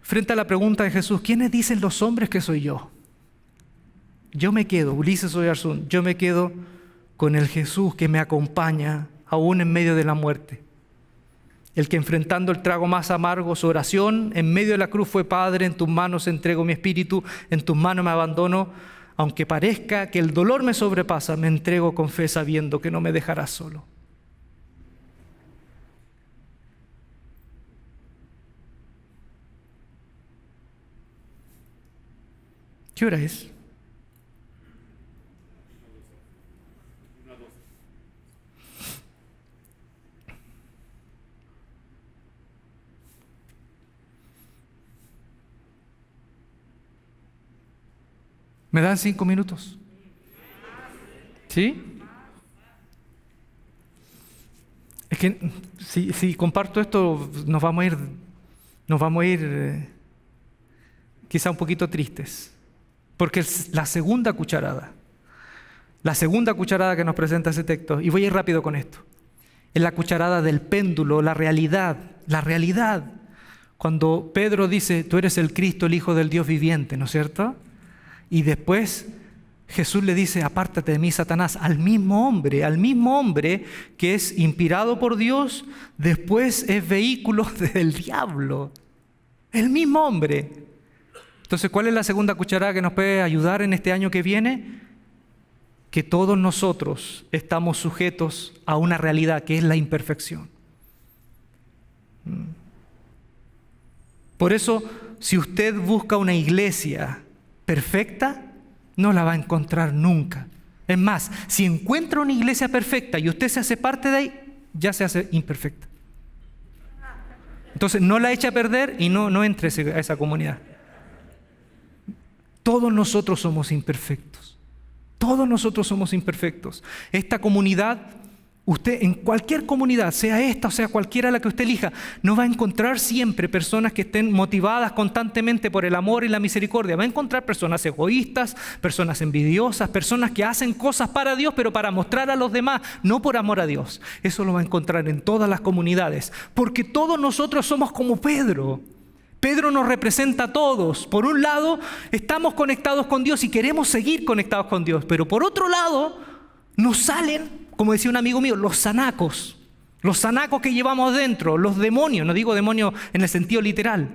frente a la pregunta de Jesús, ¿quiénes dicen los hombres que soy yo? Yo me quedo, Ulises Oyarzún, yo me quedo con el Jesús que me acompaña aún en medio de la muerte. El que enfrentando el trago más amargo, su oración en medio de la cruz fue, Padre, en tus manos entrego mi espíritu, en tus manos me abandono, aunque parezca que el dolor me sobrepasa, me entrego con fe sabiendo que no me dejarás solo. ¿Qué hora es? ¿Me dan cinco minutos? ¿Sí? Es que si, comparto esto nos vamos a ir, nos vamos a ir eh, quizá un poquito tristes porque es la segunda cucharada, la segunda cucharada que nos presenta ese texto, y voy a ir rápido con esto, es la cucharada del péndulo, la realidad, la realidad. Cuando Pedro dice, tú eres el Cristo, el Hijo del Dios viviente, ¿no es cierto? Y después Jesús le dice, apártate de mí, Satanás, al mismo hombre, al mismo hombre que es inspirado por Dios, después es vehículo del diablo. El mismo hombre. Entonces, ¿cuál es la segunda cucharada que nos puede ayudar en este año que viene? Que todos nosotros estamos sujetos a una realidad que es la imperfección. Mm. Por eso, si usted busca una iglesia perfecta, no la va a encontrar nunca. Es más, si encuentra una iglesia perfecta y usted se hace parte de ahí, ya se hace imperfecta. Entonces no la eche a perder y no, no entre a esa comunidad. Todos nosotros somos imperfectos. Todos nosotros somos imperfectos. Esta comunidad, usted en cualquier comunidad, sea esta o sea cualquiera la que usted elija, no va a encontrar siempre personas que estén motivadas constantemente por el amor y la misericordia. Va a encontrar personas egoístas, personas envidiosas, personas que hacen cosas para Dios, pero para mostrar a los demás, no por amor a Dios. Eso lo va a encontrar en todas las comunidades, porque todos nosotros somos como Pedro. Pedro nos representa a todos. Por un lado, estamos conectados con Dios y queremos seguir conectados con Dios, pero por otro lado, nos salen, como decía un amigo mío, los zanacos, los zanacos que llevamos dentro, los demonios, no digo demonios en el sentido literal,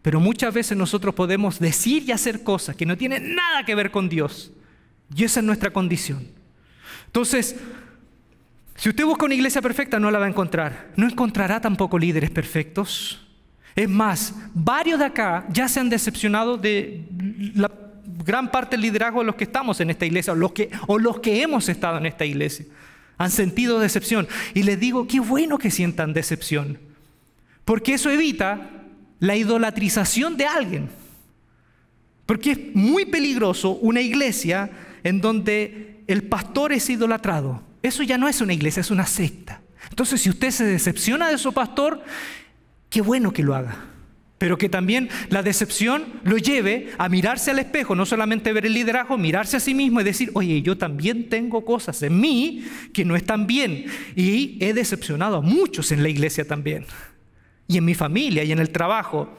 pero muchas veces nosotros podemos decir y hacer cosas que no tienen nada que ver con Dios. Y esa es nuestra condición. Entonces, si usted busca una iglesia perfecta, no la va a encontrar. No encontrará tampoco líderes perfectos. Es más, varios de acá ya se han decepcionado de la gran parte del liderazgo de los que estamos en esta iglesia o los que, o los que hemos estado en esta iglesia. Han sentido decepción. Y les digo, qué bueno que sientan decepción. Porque eso evita la idolatrización de alguien. Porque es muy peligroso una iglesia en donde el pastor es idolatrado. Eso ya no es una iglesia, es una secta. Entonces, si usted se decepciona de su pastor, qué bueno que lo haga. Pero que también la decepción lo lleve a mirarse al espejo, no solamente ver el liderazgo, mirarse a sí mismo y decir, oye, yo también tengo cosas en mí que no están bien. Y he decepcionado a muchos en la iglesia también. Y en mi familia y en el trabajo.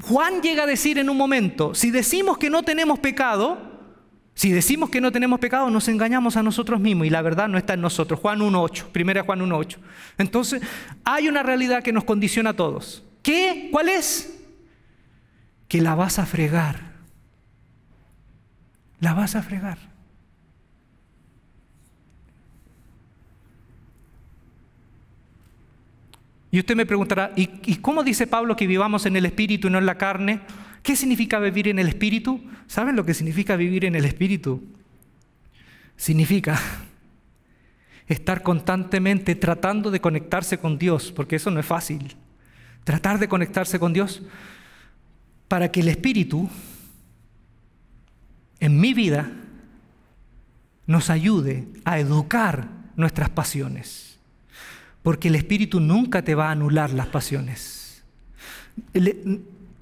Juan llega a decir en un momento, si decimos que no tenemos pecado, si decimos que no tenemos pecado, nos engañamos a nosotros mismos y la verdad no está en nosotros. Juan 1.8, primera Juan 1.8. Entonces, hay una realidad que nos condiciona a todos. ¿Qué? ¿Cuál es? Que la vas a fregar. La vas a fregar. Y usted me preguntará, ¿y, cómo dice Pablo que vivamos en el Espíritu y no en la carne? ¿Qué significa vivir en el Espíritu? ¿Saben lo que significa vivir en el Espíritu? Significa estar constantemente tratando de conectarse con Dios, porque eso no es fácil. Tratar de conectarse con Dios para que el Espíritu en mi vida nos ayude a educar nuestras pasiones. Porque el Espíritu nunca te va a anular las pasiones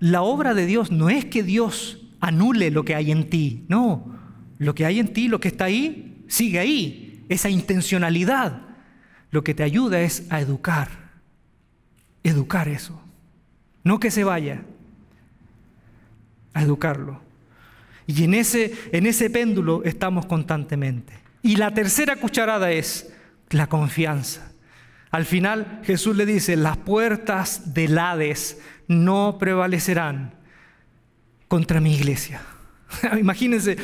la obra de Dios no es que Dios anule lo que hay en ti, no, lo que hay en ti, lo que está ahí, sigue ahí, esa intencionalidad. Lo que te ayuda es a educar, educar eso, no que se vaya, a educarlo. Y en ese, en ese péndulo estamos constantemente. Y la tercera cucharada es la confianza. Al final Jesús le dice, las puertas del Hades no prevalecerán contra mi iglesia. Imagínense,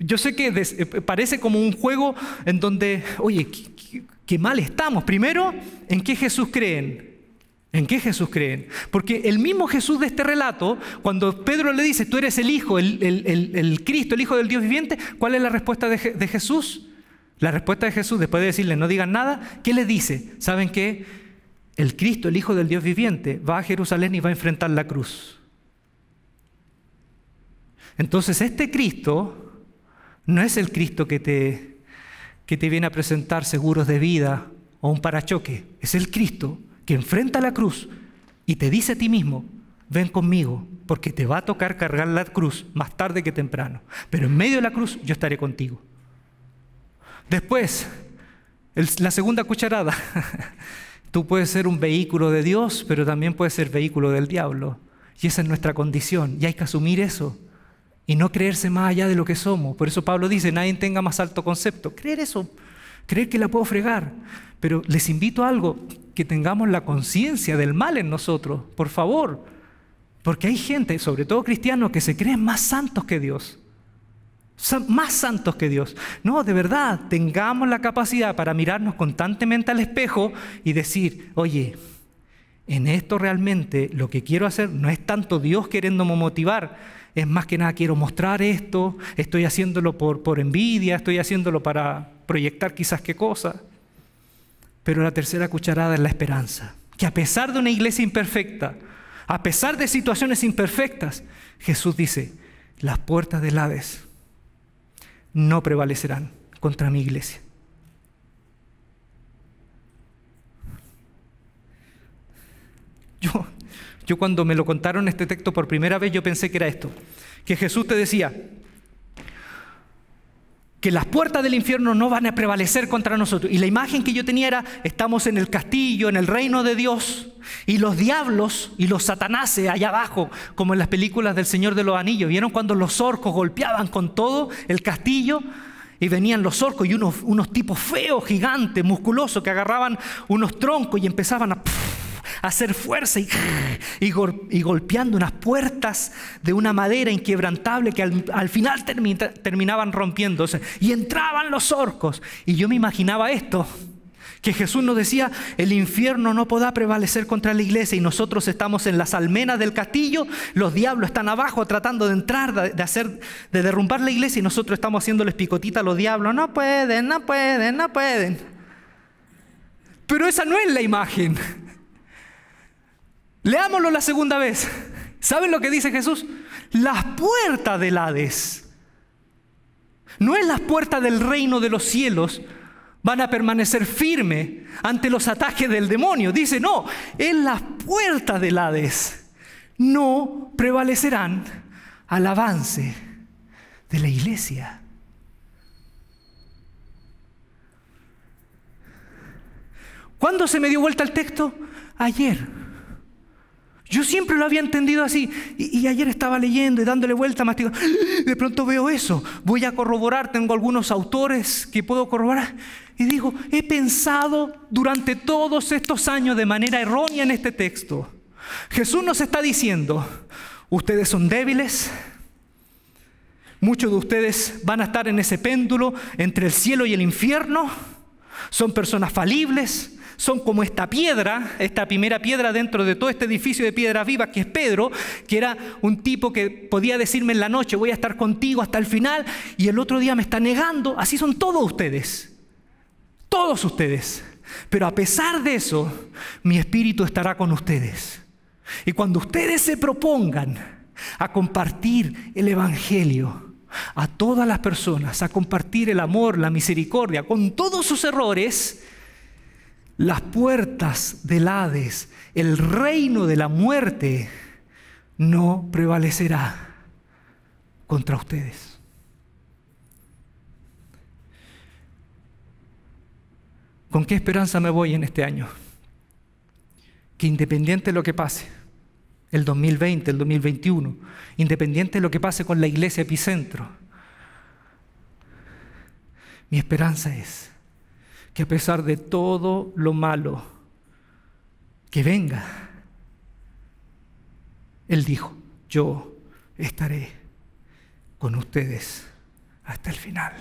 yo sé que eh, parece como un juego en donde, oye, qué, mal estamos. Primero, ¿en qué Jesús creen? ¿En qué Jesús creen? Porque el mismo Jesús de este relato, cuando Pedro le dice, tú eres el Hijo, el, Cristo, el Hijo del Dios viviente, ¿cuál es la respuesta de Jesús? La respuesta de Jesús, después de decirle no digan nada, ¿qué le dice? ¿Saben qué? El Cristo, el Hijo del Dios viviente, va a Jerusalén y va a enfrentar la cruz. Entonces este Cristo no es el Cristo que te, que te viene a presentar seguros de vida o un parachoque. Es el Cristo que enfrenta la cruz y te dice a ti mismo, ven conmigo, porque te va a tocar cargar la cruz más tarde que temprano. Pero en medio de la cruz yo estaré contigo. Después, la segunda cucharada. Tú puedes ser un vehículo de Dios, pero también puedes ser vehículo del diablo. Y esa es nuestra condición. Y hay que asumir eso. Y no creerse más allá de lo que somos. Por eso Pablo dice, nadie tenga más alto concepto. Creer eso. Creer que la puedo fregar. Pero les invito a algo, que tengamos la conciencia del mal en nosotros, por favor. Porque hay gente, sobre todo cristianos, que se creen más santos que Dios más santos que Dios. No, de verdad, tengamos la capacidad para mirarnos constantemente al espejo y decir, oye, en esto realmente lo que quiero hacer no es tanto Dios queriéndome motivar, es más que nada quiero mostrar esto, estoy haciéndolo por, envidia, estoy haciéndolo para proyectar quizás qué cosa. Pero la tercera cucharada es la esperanza, que a pesar de una iglesia imperfecta, a pesar de situaciones imperfectas, Jesús dice, las puertas del Hades no prevalecerán contra mi iglesia. Yo, yo cuando me lo contaron este texto por primera vez, yo pensé que era esto, que Jesús te decía, que las puertas del infierno no van a prevalecer contra nosotros. Y la imagen que yo tenía era, estamos en el castillo, en el reino de Dios, y los diablos y los satanases allá abajo, como en las películas del Señor de los Anillos. ¿Vieron cuando los orcos golpeaban con todo el castillo? Y venían los orcos y unos, unos tipos feos, gigantes, musculosos, que agarraban unos troncos y empezaban a hacer fuerza y, golpeando unas puertas de una madera inquebrantable que al, final terminaban rompiéndose. Y entraban los orcos. Y yo me imaginaba esto. Que Jesús nos decía, el infierno no podrá prevalecer contra la iglesia y nosotros estamos en las almenas del castillo, los diablos están abajo tratando de entrar, de hacer, de derrumbar la iglesia y nosotros estamos haciéndoles picotita a los diablos, no pueden, no pueden, no pueden. Pero esa no es la imagen. Leámoslo la segunda vez. ¿Saben lo que dice Jesús? Las puertas del Hades. No es las puertas del reino de los cielos van a permanecer firme ante los ataques del demonio. Dice, no, en las puertas del Hades no prevalecerán al avance de la iglesia. ¿Cuándo se me dio vuelta el texto? Ayer. Yo siempre lo había entendido así. Y, ayer estaba leyendo y dándole vuelta a de pronto veo eso. Voy a corroborar. Tengo algunos autores que puedo corroborar. Y digo, he pensado durante todos estos años de manera errónea en este texto. Jesús nos está diciendo, ustedes son débiles. Muchos de ustedes van a estar en ese péndulo entre el cielo y el infierno. Son personas falibles son como esta piedra, esta primera piedra dentro de todo este edificio de piedras vivas que es Pedro, que era un tipo que podía decirme en la noche, voy a estar contigo hasta el final, y el otro día me está negando. Así son todos ustedes, todos ustedes. Pero a pesar de eso, mi espíritu estará con ustedes. Y cuando ustedes se propongan a compartir el Evangelio, a todas las personas, a compartir el amor, la misericordia, con todos sus errores, las puertas del Hades, el reino de la muerte, no prevalecerá contra ustedes. ¿Con qué esperanza me voy en este año? Que independiente de lo que pase, el 2020, el 2021, independiente de lo que pase con la iglesia epicentro, mi esperanza es que a pesar de todo lo malo que venga, Él dijo, yo estaré con ustedes hasta el final.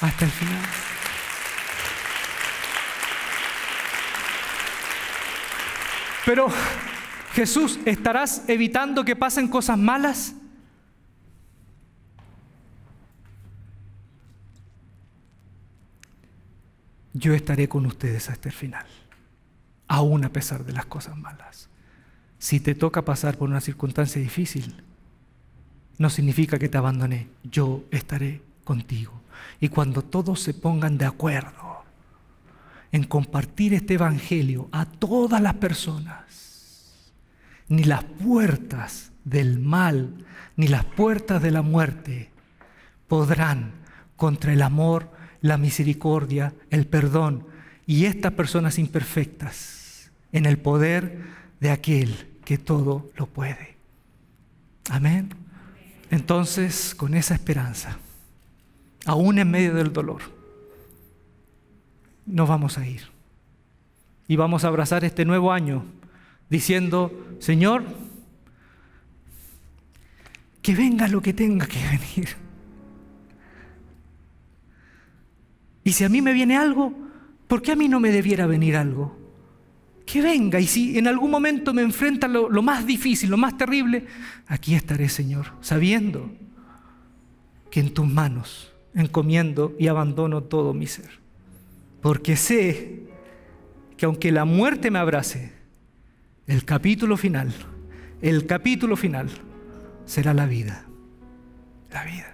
Hasta el final. Pero Jesús, ¿estarás evitando que pasen cosas malas? yo estaré con ustedes hasta el final, aún a pesar de las cosas malas. Si te toca pasar por una circunstancia difícil, no significa que te abandoné, yo estaré contigo. Y cuando todos se pongan de acuerdo en compartir este Evangelio a todas las personas, ni las puertas del mal, ni las puertas de la muerte podrán contra el amor la misericordia, el perdón y estas personas imperfectas en el poder de aquel que todo lo puede. Amén. Entonces, con esa esperanza, aún en medio del dolor, nos vamos a ir. Y vamos a abrazar este nuevo año diciendo, Señor, que venga lo que tenga que venir Y si a mí me viene algo, ¿por qué a mí no me debiera venir algo? Que venga y si en algún momento me enfrenta lo, lo más difícil, lo más terrible, aquí estaré, Señor, sabiendo que en tus manos encomiendo y abandono todo mi ser. Porque sé que aunque la muerte me abrace, el capítulo final, el capítulo final será la vida. La vida.